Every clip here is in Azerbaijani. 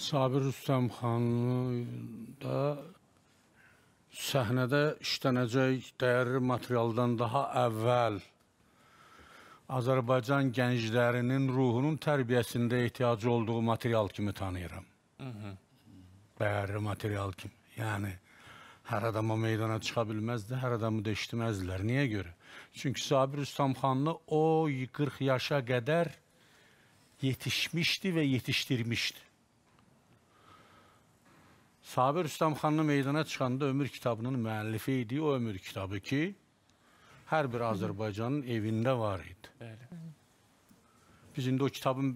Sabir Rüstəmxanlı da səhnədə işlənəcək dəyərli materialdan daha əvvəl Azərbaycan gənclərinin ruhunun tərbiyəsində ehtiyacı olduğu material kimi tanıyıram. Mhm. Dəyərli material kimi. Yəni, hər adama meydana çıxa bilməzdi, hər adamı da işitməzdilər. Niyə görə? Çünki Sabir Rüstəmxanlı o 40 yaşa qədər yetişmişdi və yetişdirmişdi. Sabir Rüstəmxanlı meydana çıxanda Ömür kitabının müəllifi idi. O Ömür kitabı ki, hər bir Azərbaycanın evində var idi. Bəli. Biz indi o kitabın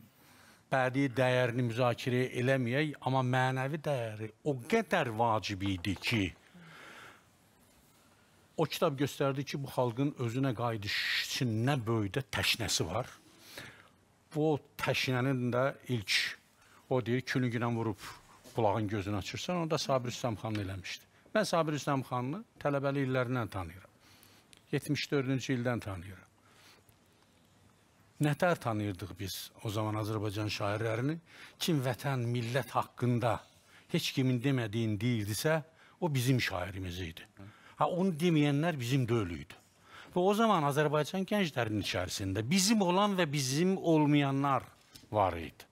bədii dəyərini müzakirə eləməyək, amma mənəvi dəyəri o qədər vacib idi ki, o kitab göstərdi ki, bu xalqın özünə qayıdış üçün nə böyüdə təşnəsi var. Bu təşnənin də ilk o deyir, külün günə vurub qulağın gözünü açırsan, onda Sabir Rüstəmxanlı eləmişdi. Mən Sabir Rüstəmxanlı tələbəli illərindən tanıyıram. 74-cü ildən tanıyıram. Nətər tanıyırdıq biz o zaman Azərbaycan şairlərini? Kim vətən, millət haqqında heç kimin demədiyini deyildisə, o bizim şairimiz idi. Ha, onu deməyənlər bizim döl idi. Və o zaman Azərbaycan gənclərinin içərisində bizim olan və bizim olmayanlar var idi.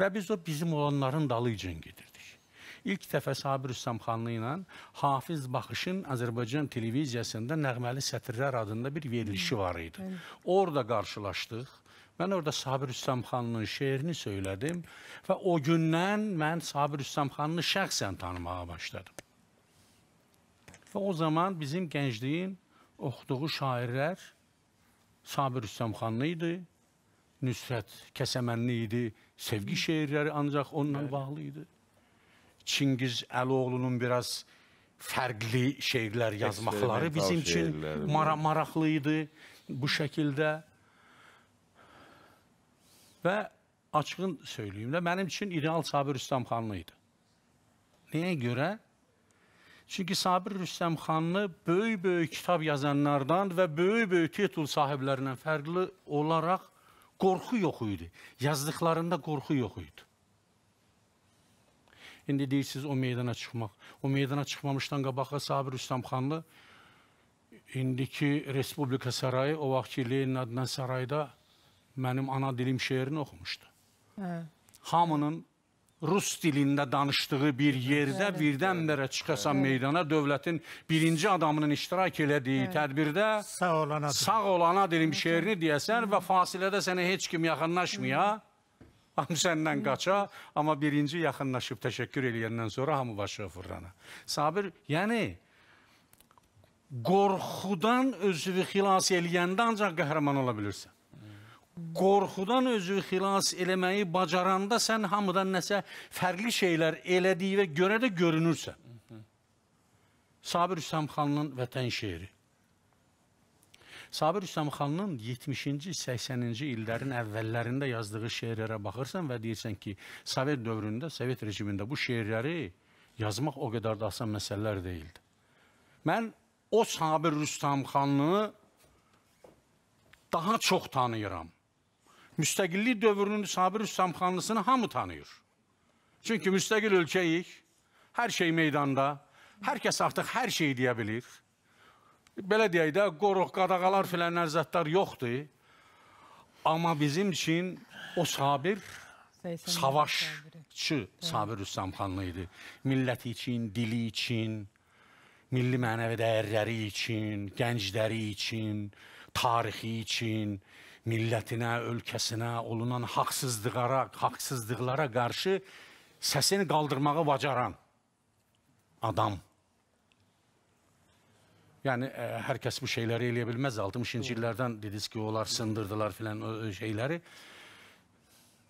Və biz o bizim olanların dalıyca gedirdik ilk dəfə Sabir Rüstəmxanlı ilə Hafiz Baxışın Azərbaycan televiziyasında Nəğməli Sətirlər adında bir verilişi var idi. Hmm, orada qarşılaşdıq. Mən orada Sabir Rüstəmxanlının şeirini söylədim və o gündən mən Sabir Rüstəmxanını şəxsən tanımağa başladım. Və o zaman bizim gəncliyin oxuduğu şairlər Sabir Rüstəmxanlı idi, Nüsrət Kəsəmənli idi, sevgi hmm. şeirləri ancaq onunla bağlı idi. Çingiz Əloğlunun biraz fərqli şeirlər yazmaqları bizim üçün mara maraqlı idi bu şəkildə. Və açığın söyləyim də, mənim üçün ideal Sabir Rüstəmxanlı idi. Nəyə görə? Çünki Sabir Rüstəmxanlı böyük-böyük kitab yazanlardan və böyük-böyük titul sahiblərindən fərqli olaraq qorxu yox idi. Yazdıqlarında qorxu yox idi. İndi deyirsiniz o meydana çıxmaq. O meydana çıxmamışdan qabaqa Sabir Rüstəmxanlı indiki Respublika Sarayı, o vaxtki Lenin adından sarayda mənim ana dilim şeirini oxumuşdu. Hə. Hamının rus dilində danışdığı bir yerdə birdən-birə çıxasan meydana dövlətin birinci adamının iştirak elədiyi tədbirdə sağ olana dilim şeirini deyəsən və fasilədə sənə heç kim yaxınlaşmaya Hamı səndən qaça, amma birinci yaxınlaşıb təşəkkür eləyəndən sonra hamı başı fırlana. Sabir, yəni qorxudan özünü xilas eləyəndə ancaq qəhrəman ola bilirsən. Qorxudan özünü xilas eləməyi bacaranda sən hamıdan nəsə fərqli şeylər elədiyinə görə də görünürsən. Sabir Hüsamxanın vətən şeiri. Sabir Rüstəmxanın 70-ci, 80-ci illərin əvvəllərində yazdığı şeirlərə baxırsan və deyirsən ki, Sovet dövründə, Sovet rejimində bu şeirləri yazmaq o qədər də asan məsələlər deyildi. Mən o Sabir Rüstəmxanını daha çox tanıyıram. Müstəqillik dövrünün Sabir Rüstəmxanlısını hamı tanıyır. Çünki müstəqil ölkəyik, hər şey meydanda, hər kəs artıq hər şey deyə bilir belə deyək də, qoruq, qadağalar filan ərzətlər yoxdur. Amma bizim üçün o Sabir savaşçı Sabir Rüstəmxanlı idi. Milləti üçün, dili üçün, milli mənəvi dəyərləri üçün, gəncləri üçün, tarixi üçün, millətinə, ölkəsinə olunan haqsızlıqlara, haqsızlıqlara qarşı səsini qaldırmağı bacaran adam. Yani e, herkes bu şeyleri eleyebilmez. Altmış incirlerden dediniz ki onlar sındırdılar filan e, şeyleri.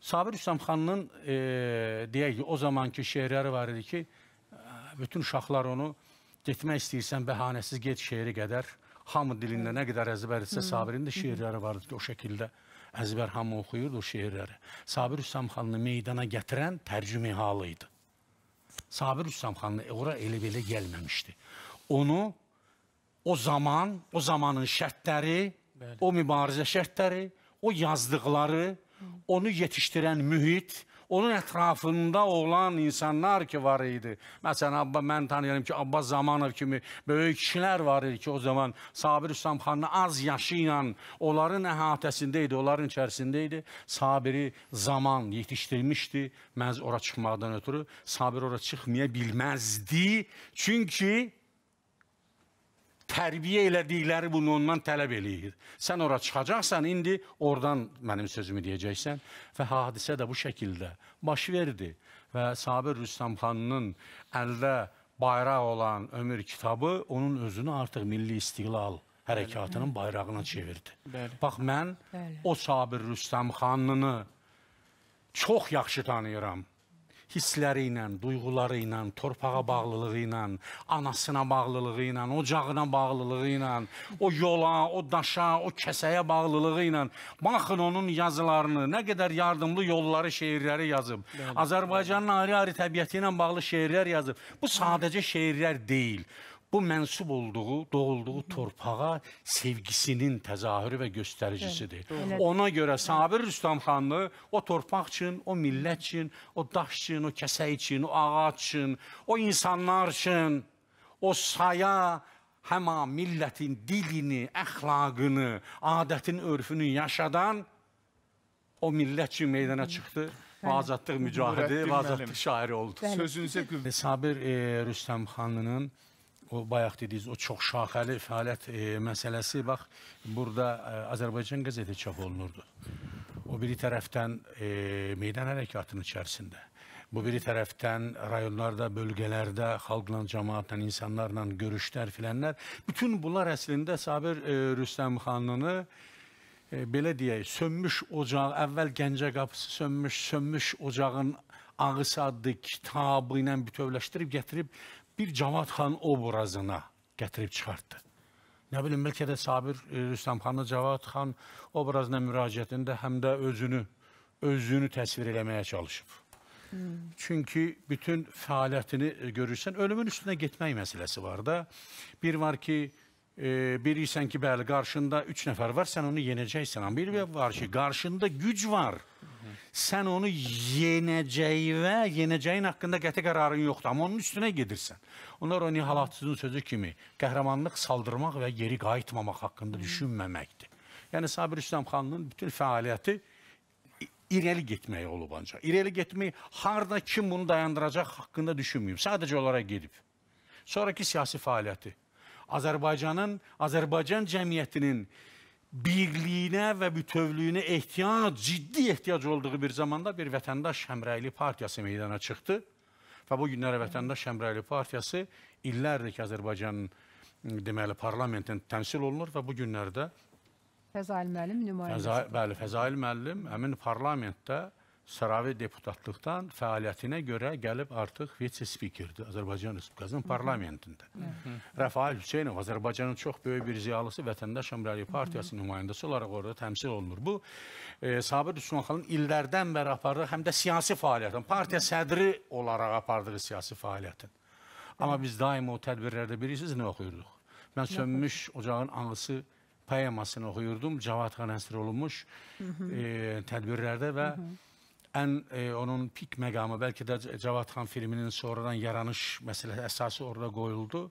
Sabir Hüsamxanının e, o zamanki şeirləri var idi ki, e, bütün uşaqlar onu getmək istəyirsən bəhanəsiz get şeiri qədər. Hamı dilinde ne qədər əzbər etsə Sabirin de şeirləri vardı ki, o şekilde əzbər hamı oxuyurdu o şeirləri. Sabir Hüsamxanını meydana getiren tercüme halıydı idi. Sabir Hüsamxanlı ora elə belə gəlməmişdi. Onu o zaman, o zamanın şərtləri, Bəli. o mübarizə şərtləri, o yazdıqları, onu yetişdirən mühit, onun ətrafında olan insanlar ki var idi. Məsələn, Abba, mən tanıyıram ki, Abbas Zamanov kimi böyük kişilər var idi ki, o zaman Sabir Üstamxanlı az yaşı ilə onların əhatəsində idi, onların içərisində idi. Sabiri zaman yetişdirmişdi, məhz ora çıxmaqdan ötürü. Sabir ora çıxmaya bilməzdi, çünki tərbiyə elədikləri bunu ondan tələb eləyir. Sən ora çıxacaqsan, indi oradan mənim sözümü deyəcəksən və hadisə də bu şəkildə baş verdi və Sabir Rüstəmxanının əldə bayraq olan ömür kitabı onun özünü artıq milli istiqlal hərəkatının bayrağına çevirdi. Bəli. Bax, mən Bəli. o Sabir Rüstəmxanını çox yaxşı tanıyıram hissləri ilə, duyğuları ilə, torpağa bağlılığı ilə, anasına bağlılığı ilə, ocağına bağlılığı ilə, o yola, o daşa, o kəsəyə bağlılığı ilə baxın onun yazılarını, nə qədər yardımlı yolları, şeirləri yazıb. Azərbaycanın ayrı-ayrı təbiəti ilə bağlı şeirlər yazıb. Bu sadəcə şeirlər deyil bu mənsub olduğu, doğulduğu torpağa sevgisinin təzahürü və göstəricisidir. Hı. Ona görə Sabir Rüstəmxanlı o torpaq üçün, o millət üçün, o daş üçün, o kəsək üçün, o ağac üçün, o insanlar üçün, o saya həmə millətin dilini, əxlaqını, adətini, örfünü yaşadan o millət üçün meydana çıxdı. Azadlıq mücahidi, azadlıq şairi oldu. Sözünüzə qüvvət. Sabir e, Rüstəmxanlının o bayaq dediyiniz o çox şaxəli fəaliyyət e, məsələsi bax burada e, Azərbaycan qəzeti çap olunurdu. O biri tərəfdən e, meydan hərəkatının içərisində, bu biri tərəfdən rayonlarda, bölgələrdə xalqla, cəmaatla, insanlarla görüşlər filənlər, bütün bunlar əslində Sabir e, Rüstəmxanlını e, belə deyək, sönmüş ocaq, əvvəl Gəncə qapısı sönmüş, sönmüş ocağın ağısı adlı kitabı ilə bütövləşdirib gətirib bir Cavad xan obrazına gətirib çıxartdı. Nə bilim, bəlkə də Sabir e, Rüstəmxanlı Cavad xan obrazına müraciətində həm də özünü, özünü təsvir eləməyə çalışıb. Hmm. Çünki bütün fəaliyyətini e, görürsən, ölümün üstünə getmək məsələsi var da. Bir var ki, e, bilirsən ki, bəli, qarşında üç nəfər var, sən onu yenəcəksən. Amma bir var ki, qarşında güc var sən onu yenəcəyi və yenəcəyin haqqında qəti qərarın yoxdur, amma onun üstünə gedirsən. Onlar o nihalatçının sözü kimi qəhrəmanlıq saldırmaq və geri qayıtmamaq haqqında düşünməməkdir. Yəni Sabir Üsləmxanlının bütün fəaliyyəti irəli getmək olub ancaq. İrəli getmək harda kim bunu dayandıracaq haqqında düşünməyib. Sadəcə olaraq gedib. Sonrakı siyasi fəaliyyəti Azərbaycanın, Azərbaycan cəmiyyətinin birliyinə və bütövlüyünə ehtiyac, ciddi ehtiyac olduğu bir zamanda bir vətəndaş Həmrəyli partiyası meydana çıxdı. Və bu günlərə vətəndaş Həmrəyli partiyası illərdir ki, Azərbaycanın deməli parlamentin təmsil olunur və bu günlərdə Fəzail müəllim nümayəndə. Fəza, bəli, Fəzail müəllim həmin parlamentdə Saravi deputatlıqdan fəaliyyətinə görə gəlib artıq vitse-spikerdir Azərbaycan Respublikasının parlamentində. Rəfail Hüseynov Azərbaycanın çox böyük bir ziyalısı Vətəndaş Əmrəli Partiyasının nümayəndəsi olaraq orada təmsil olunur. Bu, e, Sabir Hüsunxanın illərdən bəri apardığı həm də siyasi fəaliyyətin, partiya sədri olaraq apardığı siyasi fəaliyyətin. Amma biz daima o tədbirlərdə bilirsiniz nə oxuyurduq? Mən sönmüş ocağın anısı poemasını oxuyurdum, Cavad xan əsr olunmuş e, tədbirlərdə və Hı -hı ən e, onun pik məqamı bəlkə də Cavad xan filminin sonradan yaranış məsələsi əsası orada qoyuldu.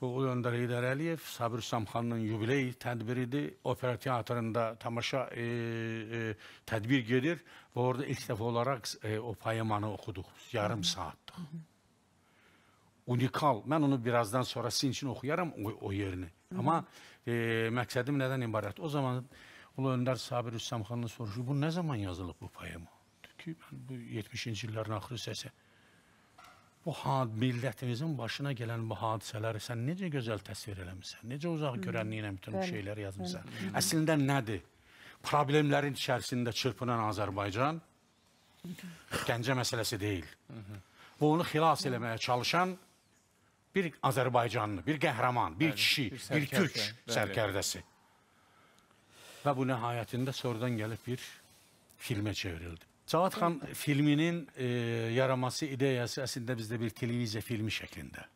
Ulu Öndər Heydər Əliyev Sabir Samxanın yubiley tədbiridir. Opera teatrında tamaşa e, e, tədbir gedir və orada ilk dəfə olaraq e, o poemanı oxuduq. Yarım saatdır. Unikal. Mən onu birazdan sonra sizin üçün oxuyaram o, o yerini. Hı -hı. Amma e, məqsədim nədən ibarət? O zaman Ulu Öndər Sabir Samxanın soruşur, bu nə zaman yazılıb bu poema? ki, bu 70-ci illərin axırı səsi. Bu had millətimizin başına gələn bu hadisələri sən necə gözəl təsvir eləmisən? Necə uzaq görənliklə bütün bu şeyləri yazmısan? Əslində nədir? Problemlərin içərisində çırpınan Azərbaycan Gəncə məsələsi deyil. Bu onu xilas eləməyə çalışan bir Azərbaycanlı, bir qəhrəman, bir kişi, bir güc sərkərdəsi. Və bu nəhayətində sonradan gəlib bir filmə çevrildi. Cavad xan filminin e, yaranması ideyası əslində bizdə bir televiziya filmi şəklində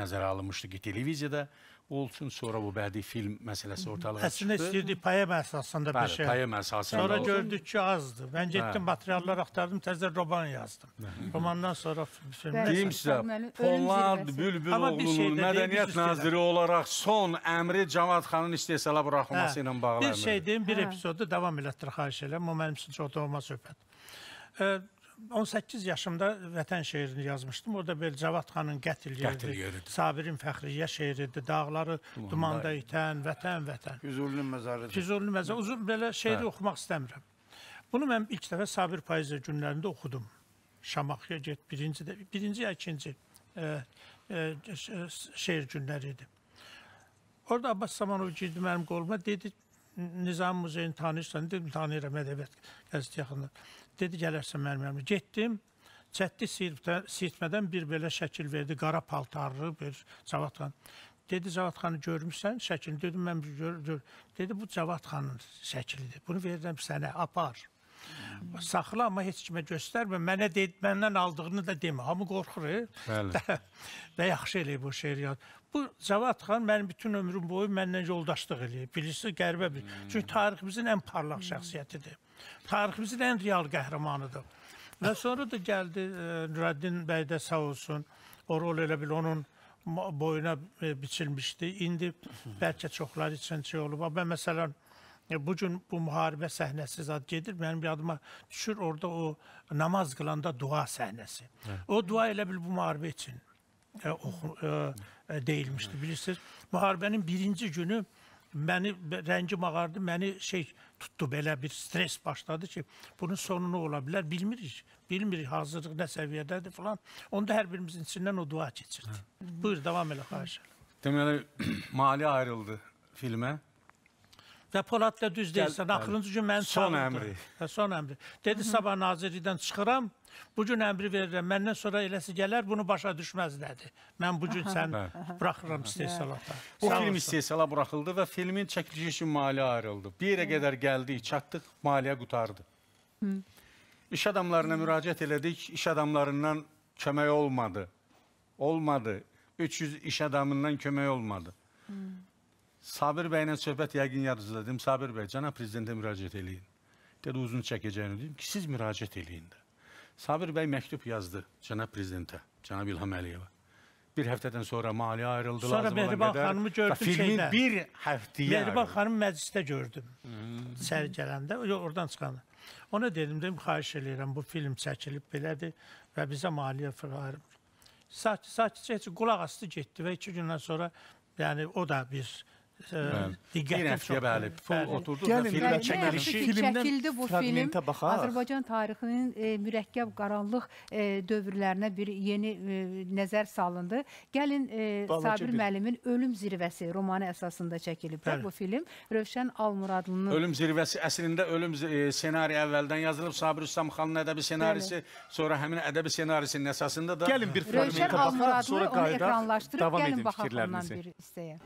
nəzərə alınmışdı ki, televiziyada O üçün sonra bu bədii film məsələsi ortalığa Əslində çıxdı. Əslində istəyirdik poema əsasında bəli, bir şey. Poema əsasında. Sonra oldu. gördük ki, azdır. Mən getdim bəli. materiallar axtardım, təzə roman yazdım. Romandan sonra film. Deyim sizə, Polad Bülbül oğlunun mədəniyyət naziri olaraq son əmri Cavad xanın istehsala buraxılması ilə bağlı. Bir şey deyim, bir epizodu davam elətdir xahiş edirəm. O mənim üçün çox doğma söhbət. 18 yaşımda Vətən şeirini yazmışdım. Orada belə Cavad xanın qətil yeridir. Sabirin Fəxriyə şeiridir. Dağları dumanda, dumanda itən, vətən, vətən. Füzulinin məzarı. Füzulinin məzarı. Uzun belə şeiri hə. oxumaq istəmirəm. Bunu mən ilk dəfə Sabir Payızı günlərində oxudum. Şamaxıya get birinci də birinci ya ikinci e, e, e şeir günləri idi. Orada Abbas Samanov girdi mənim qoluma, dedi, Nizam muzeyini tanıyırsan, dedim tanıyıram ədəbiyyat qəzeti yaxında. Dedi gələrsən mənim yanıma. Getdim. Çətdi sirtmədən bir belə şəkil verdi, qara paltarlı bir Cavad xan. Dedi Cavad xanı görmüsən şəklini? Dedim mən gör, gör. Dedi bu Cavad xanın şəklidir. Bunu verirəm sənə, apar. Hmm. Saxla amma heç kimə göstərmə. Mənə deyib məndən aldığını da demə. Hamı qorxur. Və yaxşı eləyib bu şeir yaz. Bu Cavad xan mənim bütün ömrüm boyu mənlə yoldaşlıq eləyib. Bilirsiniz, qəribə bir. Hmm. Çünki tariximizin ən parlaq hmm. şəxsiyyətidir. Tariximizin ən real qəhrəmanıdır. Və sonra da gəldi e, Nurəddin bəy də sağ olsun. O rol elə bil onun boyuna e, biçilmişdi. İndi bəlkə çoxları üçün şey olub. Amma məsələn e, bu gün bu müharibə səhnəsi zad gedir. Mənim yadıma düşür orada o namaz qılanda dua səhnəsi. Hə. O dua elə bil bu müharibə üçün. e, oku, e, e değilmişti bilirsiniz. Müharibənin birinci günü məni rəngim ağardı, məni şey tutdu, belə bir stres başladı ki, bunun sonu nə ola bilər bilmirik. Bilmirik hazırlıq nə səviyyədədir filan. Onda hər birimizin içindən o dua keçirdi. Buyur, devam elə xahiş elə. Deməli, mali ayrıldı filmə. Və Poladla düz deyilsən, axırıncı gün mən son əmri. son əmri. Dedi sabah nazirlikdən çıxıram, Bu gün əmri verirəm. Məndən sonra eləsi gələr, bunu başa düşməz nədir. Mən bu gün sən buraxıram istehsalata. Bu film istehsala buraxıldı və filmin çəkilişi üçün maliyyə ayrıldı. Bir yerə qədər gəldik, çatdıq, maliyyə qutardı. Hı. İş adamlarına müraciət elədik, iş adamlarından kömək olmadı. Olmadı. 300 iş adamından kömək olmadı. Hı. Sabir bəylə söhbət yəqin yadınızda dedim. Sabir bəy, cənab prezidentə müraciət eləyin. Dedi uzun çəkəcəyini dedim ki, siz müraciət eləyin də. Sabir bəy məktub yazdı cənab prezidentə, cənab İlham Əliyevə. Bir həftədən sonra maliyyə ayrıldı. Sonra Mehriban xanımı gördüm filmi şeydə. Filmi bir həftəyə Mehriban xanım məclisdə gördüm. Hmm. Sər gələndə, oradan çıxanda. Ona dedim, dedim, xahiş edirəm, bu film çəkilib belədir və bizə maliyyə ayrılır. Sakitcə heç qulaq astı getdi və iki gündən sonra yəni o da bir Diqqətim çox. Bəli, pul oturdu və filmə çəkilişi filmdən bu film Azərbaycan tarixinin e, mürəkkəb qaranlıq e, dövrlərinə bir yeni e, nəzər salındı. Gəlin e, Sabir müəllimin Ölüm zirvəsi romanı əsasında çəkilib bu film. Rövşən Almuradlının Ölüm zirvəsi əslində Ölüm e, ssenari əvvəldən yazılıb Sabir Üstamxanın ədəbi ssenarisi, sonra həmin ədəbi ssenarisinin əsasında da Gəlin bir fraqmentə baxaq, sonra qayıdaq. Davam edin fikirlərinizi. bir istəyə.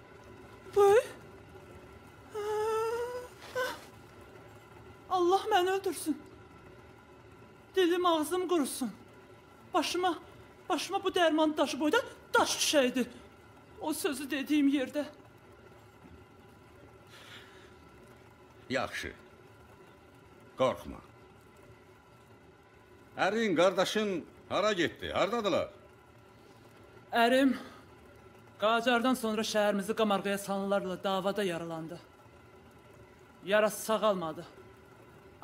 Böy? Allah məni öldürsün. Dilim ağzım qurusun. Başıma, başıma bu dərmanı daşı boyda daş düşəydi. O sözü dediyim yerdə. Yaxşı. Qorxma. Ərin, qardaşın hara getdi? Hardadırlar? Ərim Qacardan sonra şəhərimizi qamarğaya salınlarla davada yaralandı. Yarası sağalmadı.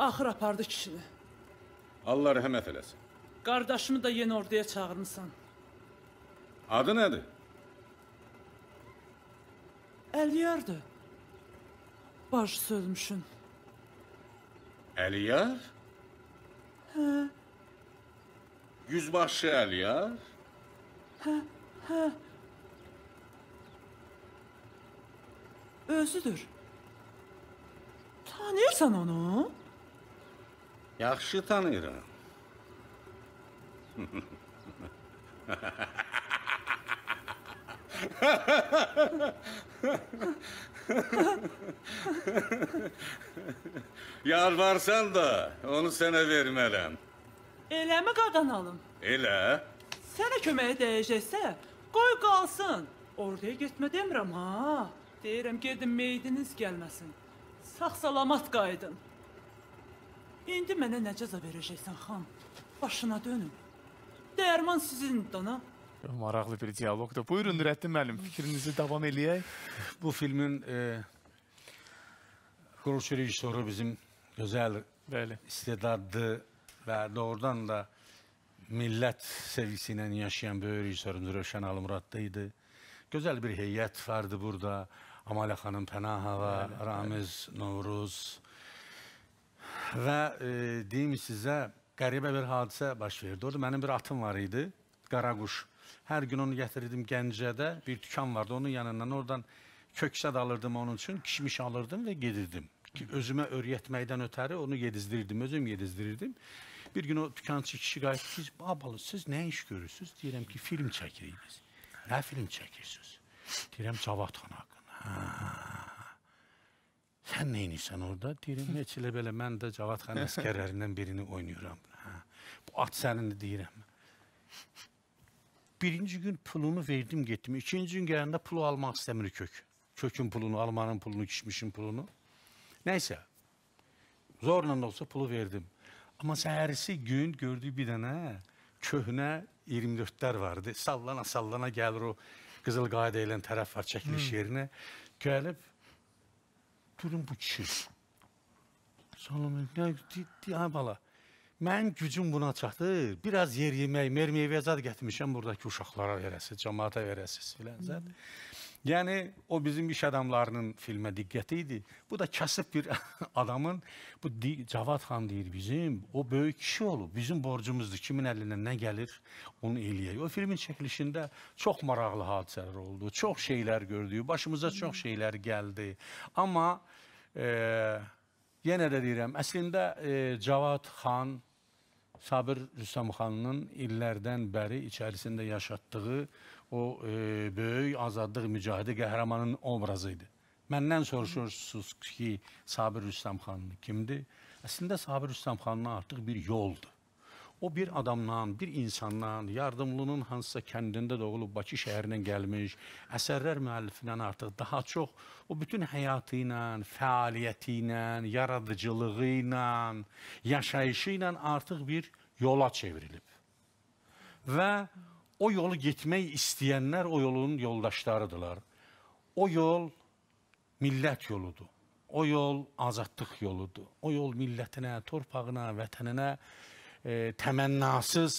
Axır apardı kişini. Allah rəhmət eləsin. Qardaşımı da yeni orduya çağırmısan. Adı nədir? Əliyardır. Baş sölmüşün. Əliyar? Hə. Yüzbaşı Əliyar? Hə, hə. özüdür. Tanıyırsan onu? Yaxşı tanıyıram. Yalvarsan da onu sənə vermələm. Eləmi qadan alım? Elə. Sənə köməyə dəyəcəksə, qoy qalsın. Oraya getmə demirəm ha. Deyirəm, gedin meydiniz gəlməsin. Sağ-salamat qayıdın. İndi mənə nə cəza verəcəksən, xan? Başına dönüm. Dərman sizin dana. Maraqlı bir diyalogdur. Buyurun Nürəddin müəllim, fikrinizi davam eləyək. Bu filmin e, qurucu rejissoru bizim gözəl Bəli. istedadlı və doğrudan da millət sevgisi ilə yaşayan böyük rejissorumuz Rövşən Almuradlı idi. Gözəl bir heyət vardı burada. Amalə xanım Pənahova, Ramiz Novruz və e, deyim sizə qəribə bir hadisə baş verdi. Orada mənim bir atım var idi, Qaraquş. Hər gün onu gətirirdim Gəncədə, bir dükan vardı onun yanından. Oradan köksəd alırdım onun üçün, kişmiş alırdım və gedirdim. Ki, özümə öyrətməkdən ötəri onu yedizdirirdim, özüm yedizdirirdim. Bir gün o dükançı kişi qayıtdı, siz, abalı, siz nə iş görürsünüz? Deyirəm ki, film çəkirik biz. Nə film çəkirsiniz? Deyirəm, Cavad Xanaq. Sen neyin sen orada? Deyirəm, neçə ilə belə mən də Cavadxan əskərlərindən birini oynayıram. Hə. Bu at sənindir deyirəm. Birinci gün pulunu verdim getdim. İkinci gün gələndə pulu almaq istəmir kök. Kökün pulunu, almanın pulunu, kişmişin pulunu. Nəysə. Zorla da olsa pulu verdim. Ama səhərisi gün gördüyü bir dənə köhnə 24'lər vardı. Sallana sallana gəlir o Qızıl Qayda elən tərəf var çəkiliş hmm. yerinə. Gəlib, durun bu kişi. Salam, nə, di, di, ay bala. Mənim gücüm buna çatır. Biraz yer yemək, mermeyvə zad gətirmişəm burdakı uşaqlara verəsiz, cəmaata verəsiz filan zad. Yəni o bizim iş adamlarının filmə diqqəti idi. Bu da kasıb bir adamın bu Cavad xan deyir bizim o böyük kişi olub. Bizim borcumuzdur. Kimin əlindən nə gəlir onu eləyək. O filmin çəkilişində çox maraqlı hadisələr oldu. Çox şeylər gördük. Başımıza çox şeylər gəldi. Amma e, yenə də deyirəm, əslində e, Cavad xan Sabir Rüstəmxanının illərdən bəri içərisində yaşatdığı o e, böyük azadlıq mücahidi qəhrəmanın obrazı idi. Məndən soruşursunuz ki, Sabir Rüstəmxanlı kimdir? Əslində Sabir Rüstəmxanlı artıq bir yoldur. O bir adamdan, bir insandan, yardımlının hansısa kəndində doğulub Bakı şəhərinə gəlmiş, əsərlər müəllifindən artıq daha çox o bütün həyatı ilə, fəaliyyəti ilə, yaradıcılığı ilə, yaşayışı ilə artıq bir yola çevrilib. Və o yolu getmək istəyənlər o yolun yoldaşlarıdırlar. O yol millət yoludur. O yol azadlıq yoludur. O yol millətinə, torpağına, vətəninə e, təmənnasız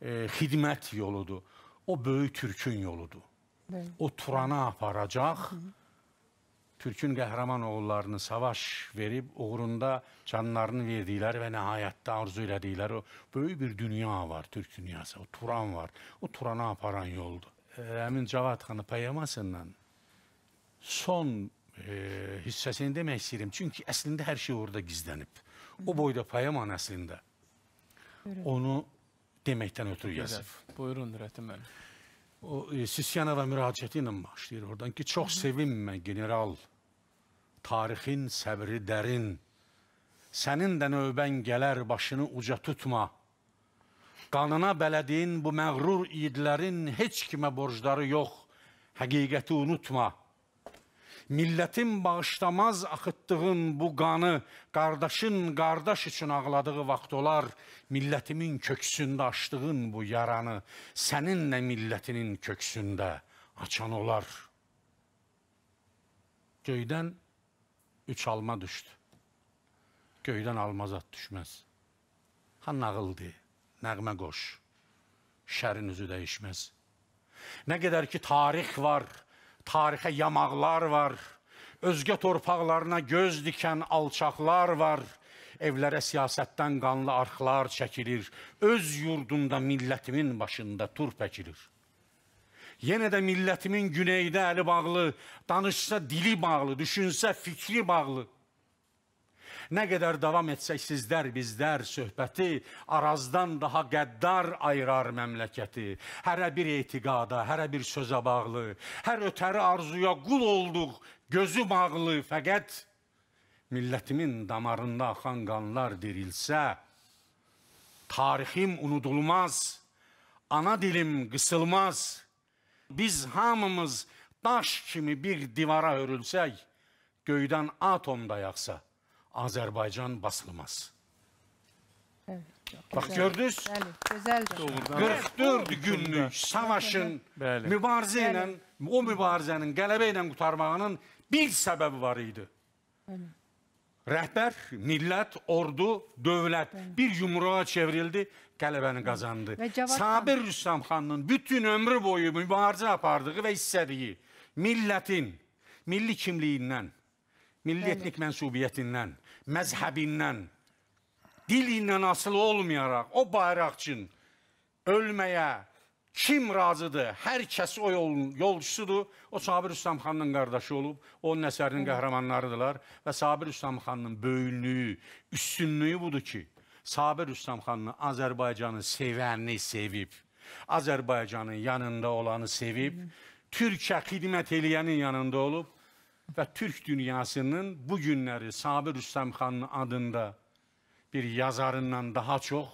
e, xidmət yoludur. O böyük türkün yoludur. Bəli. O Turan'a aparacaq. Hı -hı. Türkün qəhrəman oğullarını savaş verib, uğrunda canlarını verdikləri və nəhayətdə arzu elədikləri o böyük bir dünya var, Türk dünyası, o Turan var. O Turana aparan yoldur. Əmin Cavad xanı poemasından son e, hissəsini demək istəyirəm. Çünki əslində hər şey orada gizlənib. O boyda poeman əslində. Buyurun. Onu deməkdən ötürü yazıb. Buyurun, Nürətin mənim. O e, Sisyanova müraciəti ilə başlayır oradan ki, çox sevinmə general Tarixin səbri dərin. Sənin də növbən gələr başını uca tutma. Qanına bələdiyin bu məğrur idlərin heç kimə borcları yox. Həqiqəti unutma. Millətin bağışlamaz axıtdığın bu qanı qardaşın qardaş üçün ağladığı vaxt olar. Millətimin köksündə açdığın bu yaranı səninlə millətinin köksündə açan olar. Göydən üç alma düşdü. Göydən almazat düşməz. Ha nağıldı, nəğmə qoş. Şərin üzü dəyişməz. Nə qədər ki tarix var, tarixə yamaqlar var, özgə torpaqlarına göz dikən alçaqlar var. Evlərə siyasətdən qanlı arxlar çəkilir. Öz yurdunda millətimin başında tur pəkilir yenə də millətimin güneydə əli bağlı, danışsa dili bağlı, düşünsə fikri bağlı. Nə qədər davam etsək sizlər, bizlər söhbəti arazdan daha qəddar ayırar məmləkəti. Hərə bir etiqada, hərə bir sözə bağlı, hər ötəri arzuya qul olduq, gözü bağlı. Fəqət millətimin damarında axan qanlar dirilsə, tarixim unudulmaz, ana dilim qısılmaz biz hamımız daş kimi bir divara örülsək, göydən atom da yaxsa, Azərbaycan basılmaz. Evet. Bax gördünüz? Bəli, gözəldir. 44 günlük savaşın bəli. mübarizə ilə, o mübarizənin qələbə ilə qutarmağının bir səbəbi var idi. Bəli rəhbər, millət, ordu, dövlət bir yumruğa çevrildi, qələbəni qazandı. Sabir Rüstamxanın bütün ömrü boyu mübarizə apardığı və hissədiyi millətin milli kimliyindən, milli Bəli. etnik mənsubiyyətindən, məzhəbindən, dilindən asılı olmayaraq o bayraq üçün ölməyə, kim razıdır? Hər kəs o yolun yolcusudur. O Sabir Rüstəmxanın qardaşı olub, onun əsərinin qəhrəmanlarıdırlar və Sabir Rüstəmxanın böyüklüyü, üstünlüyü budur ki, Sabir Rüstəmxanın Azərbaycanı sevənini sevib, Azərbaycanın yanında olanı sevib, Türkiyə xidmət eləyənin yanında olub və Türk dünyasının bu günləri Sabir Rüstəmxanın adında bir yazarından daha çox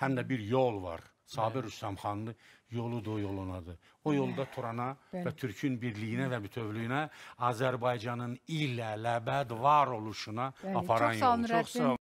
həm də bir yol var. Sabir Rüstəmxanlı yoludur, yolunadır. O yolda Turana Bəli. və Türkün birliyinə və bütövlüyünə, Azərbaycanın illə, ləbəd var oluşuna Bəli. aparan yoldur. Çox sağ olun.